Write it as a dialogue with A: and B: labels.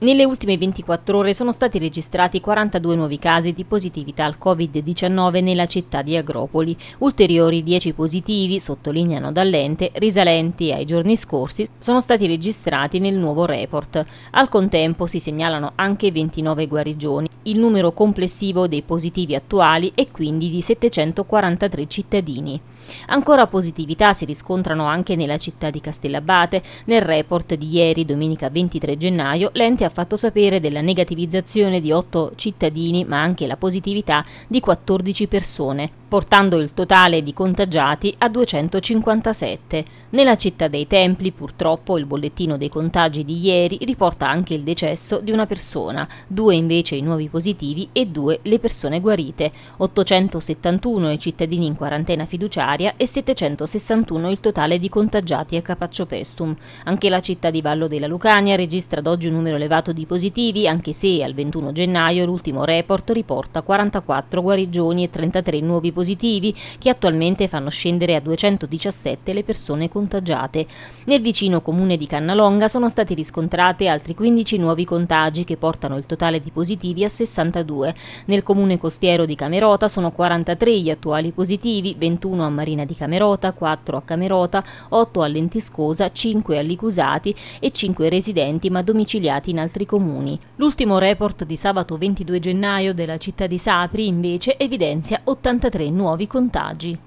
A: Nelle ultime 24 ore sono stati registrati 42 nuovi casi di positività al Covid-19 nella città di Agropoli, ulteriori 10 positivi, sottolineano dall'ente, risalenti ai giorni scorsi, sono stati registrati nel nuovo report. Al contempo si segnalano anche 29 guarigioni. Il numero complessivo dei positivi attuali è quindi di 743 cittadini. Ancora positività si riscontrano anche nella città di Castellabate. Nel report di ieri, domenica 23 gennaio, l'ente ha ha fatto sapere della negativizzazione di 8 cittadini, ma anche la positività di 14 persone, portando il totale di contagiati a 257. Nella città dei Templi, purtroppo, il bollettino dei contagi di ieri riporta anche il decesso di una persona, due invece i nuovi positivi e due le persone guarite, 871 i cittadini in quarantena fiduciaria e 761 il totale di contagiati a Capaccio Pestum. Anche la città di Vallo della Lucania registra ad oggi un numero elevato cumulato di positivi, anche se al 21 gennaio l'ultimo report riporta 44 guarigioni e 33 nuovi positivi, che attualmente fanno scendere a 217 le persone contagiate. Nel vicino comune di Cannalonga sono stati riscontrati altri 15 nuovi contagi che portano il totale di positivi a 62. Nel comune costiero di Camerota sono 43 gli attuali positivi, 21 a Marina di Camerota, 4 a Camerota, 8 a Lentiscosa, 5 a Licusati e 5 residenti ma domiciliati in altre altri comuni. L'ultimo report di sabato 22 gennaio della città di Sapri invece evidenzia 83 nuovi contagi.